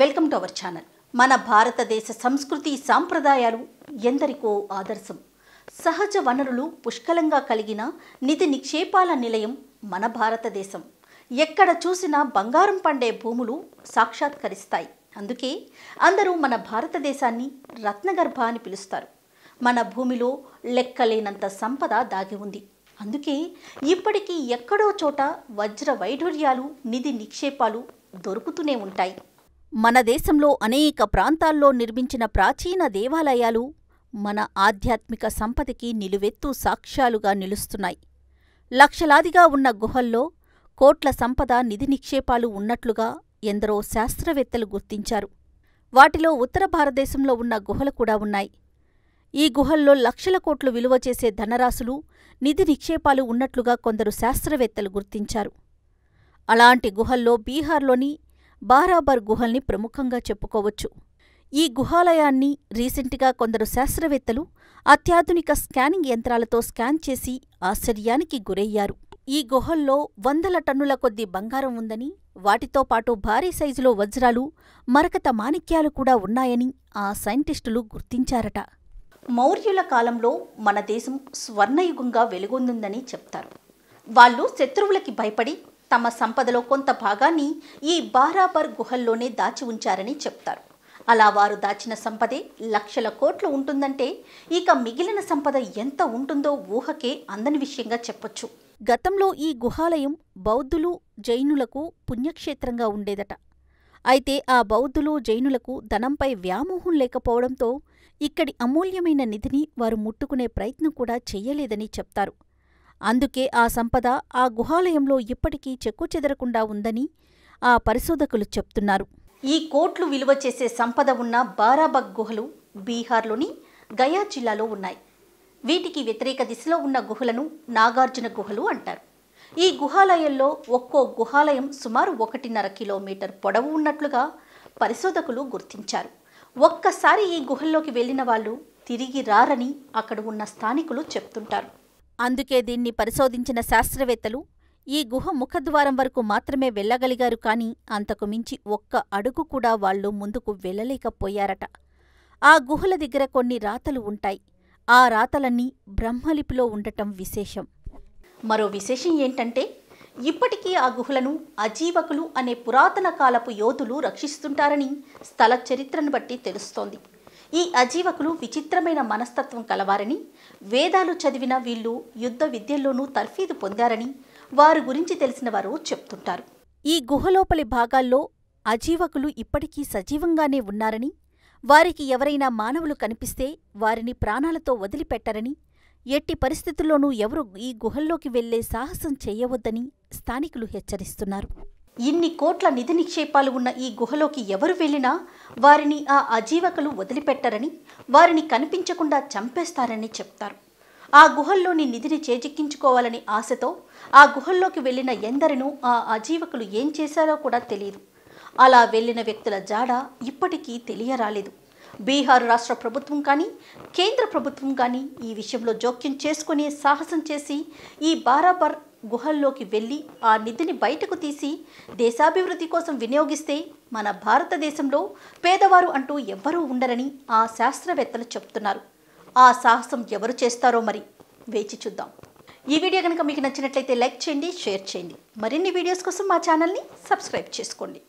welcome to our channel మన భారతదేశ సంస్కృతి సాంప్రదాయాలు ఎందరికో ఆదర్శం సహజ వనరులు పుష్కలంగా కలిగిన నిధి నిక్షేపాల నిలయం మన భారతదేశం ఎక్కడ చూసినా బంగారం పండే భూములు సాక్షాత్కరిస్తాయి అందుకే అందరూ మన భారతదేశాన్ని రత్నగర్భ అని పిలుస్తారు మన భూమిలో లెక్కలేనంత సంపద దాగి ఉంది అందుకే ఇప్పటికీ ఎక్కడో చోట వజ్ర వైఢూర్యాలు నిధి నిక్షేపాలు దొరుకుతూనే ఉంటాయి మన దేశంలో అనేక ప్రాంతాల్లో నిర్మించిన ప్రాచీన దేవాలయాలు మన ఆధ్యాత్మిక సంపదకి నిలువెత్తు సాక్ష్యాలుగా నిలుస్తున్నాయి లక్షలాదిగా ఉన్న గుహల్లో కోట్ల సంపద నిధి నిక్షేపాలు ఉన్నట్లుగా ఎందరో శాస్త్రవేత్తలు గుర్తించారు వాటిలో ఉత్తర భారతదేశంలో ఉన్న గుహలు కూడా ఉన్నాయి ఈ గుహల్లో లక్షల కోట్లు విలువ చేసే ధనరాశులు నిధి నిక్షేపాలు ఉన్నట్లుగా కొందరు శాస్త్రవేత్తలు గుర్తించారు అలాంటి గుహల్లో బీహార్లోని బారాబర్ గుహల్ని ప్రముఖంగా చెప్పుకోవచ్చు ఈ గుహాలయాన్ని రీసెంట్గా కొందరు శాస్త్రవేత్తలు అత్యాధునిక స్కానింగ్ యంత్రాలతో స్కాన్ చేసి ఆశ్చర్యానికి గురయ్యారు ఈ గుహల్లో వందల టన్నుల కొద్ది బంగారం ఉందని వాటితో పాటు భారీ సైజులో వజ్రాలు మరకత మాణిక్యాలు కూడా ఉన్నాయని ఆ సైంటిస్టులు గుర్తించారట మౌర్యుల కాలంలో మన దేశం స్వర్ణయుగంగా వెలుగొందుందని చెప్తారు వాళ్ళు శత్రువులకి భయపడి తమ సంపదలో కొంత భాగాన్ని ఈ బారాబర్ గుహల్లోనే దాచి ఉంచారని చెప్తారు అలా వారు దాచిన సంపదే లక్షల కోట్లు ఉంటుందంటే ఇక మిగిలిన సంపద ఎంత ఉంటుందో ఊహకే అందని విషయంగా చెప్పొచ్చు గతంలో ఈ గుహాలయం బౌద్ధులు జైనులకు పుణ్యక్షేత్రంగా ఉండేదట అయితే ఆ బౌద్ధులు జైనులకు ధనంపై వ్యామోహం లేకపోవడంతో ఇక్కడి అమూల్యమైన నిధిని వారు ముట్టుకునే ప్రయత్నం కూడా చెయ్యలేదని చెప్తారు అందుకే ఆ సంపద ఆ గుహాలయంలో ఇప్పటికీ చెక్కుచెదరకుండా ఉందని ఆ పరిశోధకులు చెప్తున్నారు ఈ కోట్లు విలువ చేసే సంపద ఉన్న బారాబగ్ గుహలు బీహార్లోని గయా జిల్లాలో ఉన్నాయి వీటికి వ్యతిరేక దిశలో ఉన్న గుహలను నాగార్జున గుహలు అంటారు ఈ గుహాలయంలో ఒక్కో గుహాలయం సుమారు ఒకటిన్నర కిలోమీటర్ పొడవు ఉన్నట్లుగా పరిశోధకులు గుర్తించారు ఒక్కసారి ఈ గుహల్లోకి వెళ్ళిన వాళ్ళు తిరిగి రారని అక్కడ ఉన్న స్థానికులు చెప్తుంటారు అందుకే దీన్ని పరిశోధించిన శాస్త్రవేత్తలు ఈ గుహ ముఖద్వారం వరకు మాత్రమే వెళ్ళగలిగారు కాని అంతకు మించి ఒక్క అడుగు కూడా వాళ్ళు ముందుకు వెళ్ళలేకపోయారట ఆ గుహల దగ్గర కొన్ని రాతలు ఉంటాయి ఆ రాతలన్నీ బ్రహ్మలిపిలో ఉండటం విశేషం మరో విశేషం ఏంటంటే ఇప్పటికీ ఆ గుహలను అజీవకులు అనే పురాతన కాలపు యోధులు రక్షిస్తుంటారని స్థల చరిత్రను బట్టి తెలుస్తోంది ఈ అజీవకులు విచిత్రమైన మనస్తత్వం కలవారని వేదాలు చదివిన వీళ్ళు యుద్ధ విద్యల్లోనూ తర్ఫీదు పొందారని వారి గురించి తెలిసిన వారు చెప్తుంటారు ఈ గుహలోపలి భాగాల్లో అజీవకులు ఇప్పటికీ సజీవంగానే ఉన్నారని వారికి ఎవరైనా మానవులు కనిపిస్తే వారిని ప్రాణాలతో వదిలిపెట్టరని ఎట్టి పరిస్థితుల్లోనూ ఎవరు ఈ గుహల్లోకి వెళ్లే సాహసం చేయవద్దని స్థానికులు హెచ్చరిస్తున్నారు ఇన్ని కోట్ల నిధి నిక్షేపాలు ఉన్న ఈ గుహలోకి ఎవరు వెళ్ళినా వారిని ఆ అజీవకులు వదిలిపెట్టరని వారిని కనిపించకుండా చంపేస్తారని చెప్తారు ఆ గుహల్లోని నిధిని చేజిక్కించుకోవాలని ఆశతో ఆ గుహల్లోకి వెళ్ళిన ఎందరినూ ఆ అజీవకులు ఏం చేశారో కూడా తెలియదు అలా వెళ్ళిన వ్యక్తుల జాడ ఇప్పటికీ తెలియరాలేదు బీహార్ రాష్ట్ర ప్రభుత్వం కానీ కేంద్ర ప్రభుత్వం కానీ ఈ విషయంలో జోక్యం చేసుకునే సాహసం చేసి ఈ బారాబర్ గుహల్లోకి వెళ్ళి ఆ నిధిని బయటకు తీసి దేశాభివృద్ధి కోసం వినియోగిస్తే మన భారతదేశంలో పేదవారు అంటూ ఎవ్వరూ ఉండరని ఆ శాస్త్రవేత్తలు చెప్తున్నారు ఆ సాహసం ఎవరు చేస్తారో మరి వేచి చూద్దాం ఈ వీడియో కనుక మీకు నచ్చినట్లయితే లైక్ చేయండి షేర్ చేయండి మరిన్ని వీడియోస్ కోసం మా ఛానల్ని సబ్స్క్రైబ్ చేసుకోండి